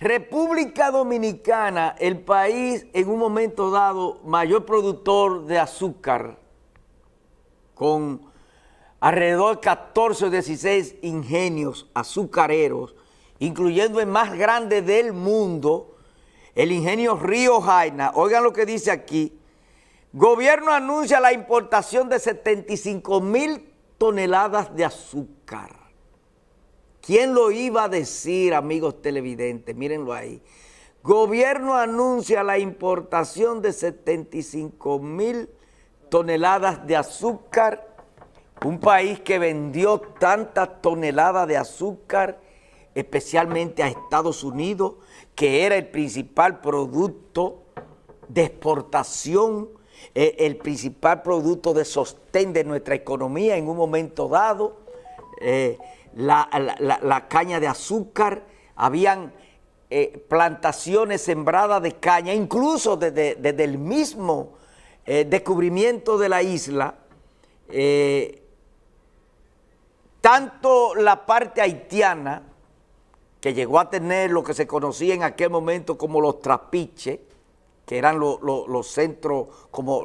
República Dominicana, el país en un momento dado mayor productor de azúcar, con alrededor de 14 o 16 ingenios azucareros, incluyendo el más grande del mundo, el ingenio Río Jaina. Oigan lo que dice aquí. Gobierno anuncia la importación de 75 mil toneladas de azúcar. ¿Quién lo iba a decir, amigos televidentes? Mírenlo ahí. Gobierno anuncia la importación de 75 mil toneladas de azúcar. Un país que vendió tantas toneladas de azúcar, especialmente a Estados Unidos, que era el principal producto de exportación, eh, el principal producto de sostén de nuestra economía en un momento dado. Eh, la, caña de azúcar, habían eh, plantaciones sembradas de caña, incluso desde, el mismo eh, descubrimiento de la isla, tanto la parte haitiana, que llegó a tener lo que se conocía en aquel momento como los trapiches, que eran los centros, como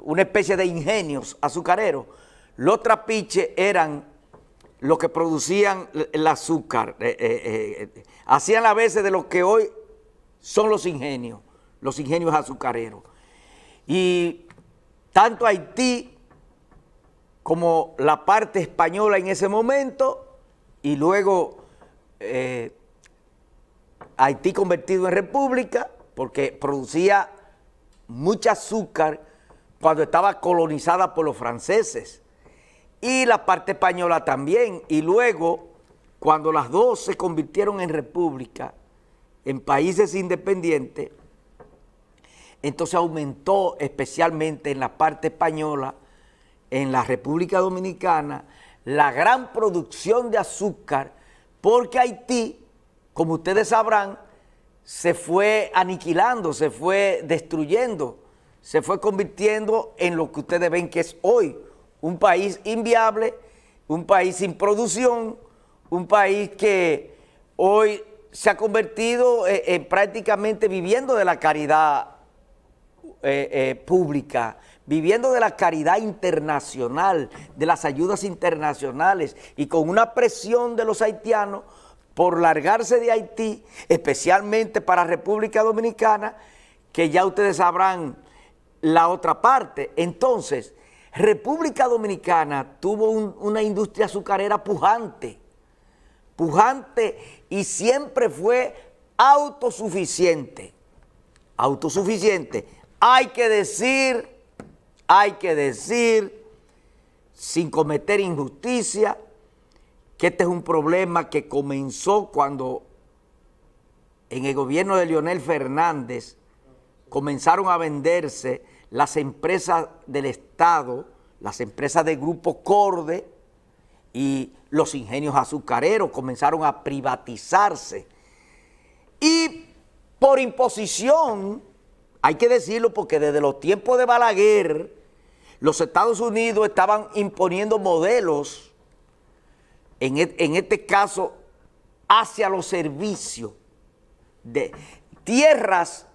una especie de ingenios azucareros, los trapiches eran los que producían el azúcar, eh, eh, eh, hacían las veces de lo que hoy son los ingenios, los ingenios azucareros. Y tanto Haití como la parte española en ese momento y luego Haití convertido en república porque producía mucho azúcar cuando estaba colonizada por los franceses y la parte española también. Y luego, cuando las dos se convirtieron en república, en países independientes, entonces aumentó especialmente en la parte española, en la República Dominicana, la gran producción de azúcar, porque Haití, como ustedes sabrán, se fue aniquilando, se fue destruyendo, se fue convirtiendo en lo que ustedes ven que es hoy, un país inviable, un país sin producción, un país que hoy se ha convertido en, eh, eh, prácticamente viviendo de la caridad eh, pública, viviendo de la caridad internacional, de las ayudas internacionales y con una presión de los haitianos por largarse de Haití, especialmente para República Dominicana, que ya ustedes sabrán la otra parte. Entonces, República Dominicana tuvo una industria azucarera pujante, pujante y siempre fue autosuficiente. Autosuficiente. Hay que decir, hay que decir, sin cometer injusticia, que este es un problema que comenzó cuando en el gobierno de Leonel Fernández comenzaron a venderse las empresas del Estado, las empresas de Grupo Corde y los ingenios azucareros comenzaron a privatizarse. Y por imposición, hay que decirlo porque desde los tiempos de Balaguer, los Estados Unidos estaban imponiendo modelos, en, e, en este caso, hacia los servicios de tierras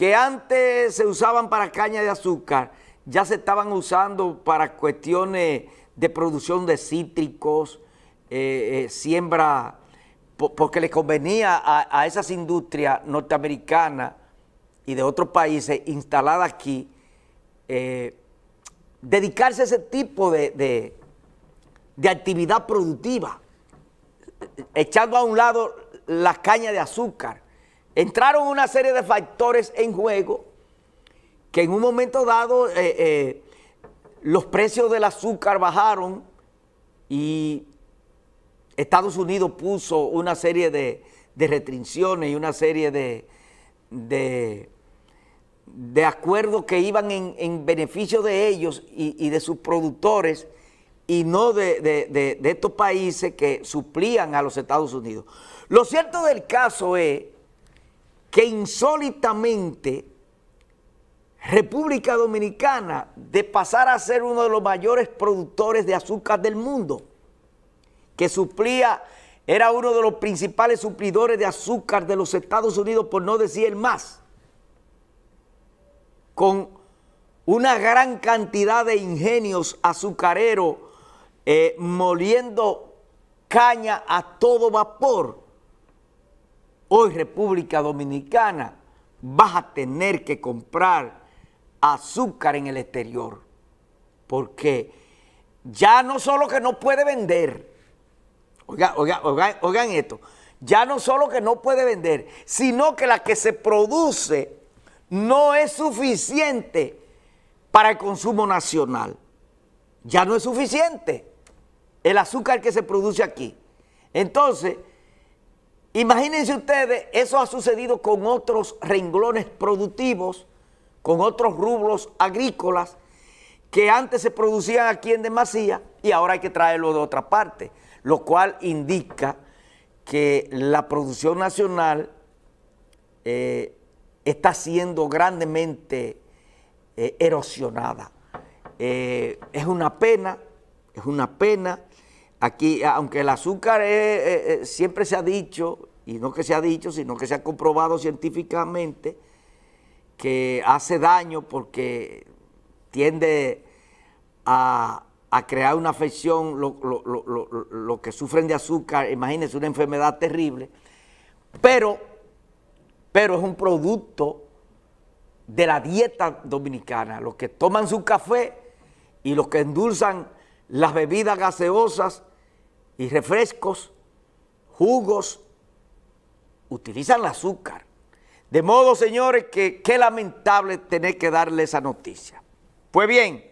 que antes se usaban para caña de azúcar, ya se estaban usando para cuestiones de producción de cítricos, eh, eh, siembra, porque les convenía a, esas industrias norteamericanas y de otros países instaladas aquí, eh, dedicarse a ese tipo de, de, de, actividad productiva, echando a un lado la caña de azúcar, Entraron una serie de factores en juego que en un momento dado eh, eh, los precios del azúcar bajaron y Estados Unidos puso una serie de, de restricciones y una serie de, de, acuerdos que iban en, beneficio de ellos y, y, de sus productores y no de estos países que suplían a los Estados Unidos. Lo cierto del caso es que insólitamente República Dominicana, de pasar a ser uno de los mayores productores de azúcar del mundo, que suplía, era uno de los principales suplidores de azúcar de los Estados Unidos, por no decir más, con una gran cantidad de ingenios azucareros eh, moliendo caña a todo vapor hoy República Dominicana, vas a tener que comprar azúcar en el exterior. Porque ya no solo que no puede vender, oigan, esto, ya no solo que no puede vender, sino que la que se produce no es suficiente para el consumo nacional. Ya no es suficiente el azúcar que se produce aquí. Entonces, Imagínense ustedes, eso ha sucedido con otros renglones productivos, con otros rublos agrícolas que antes se producían aquí en demasía y ahora hay que traerlo de otra parte, lo cual indica que la producción nacional eh, está siendo grandemente eh, erosionada. Eh, es una pena, es una pena Aquí, aunque el azúcar siempre se ha dicho, y no que se ha dicho, sino que se ha comprobado científicamente, que hace daño porque tiende a, crear una afección, lo, que sufren de azúcar, imagínense una enfermedad terrible, pero, pero es un producto de la dieta dominicana, los que toman su café y los que endulzan las bebidas gaseosas y refrescos, jugos, utilizan el azúcar. De modo, señores, que qué lamentable tener que darle esa noticia. Pues bien,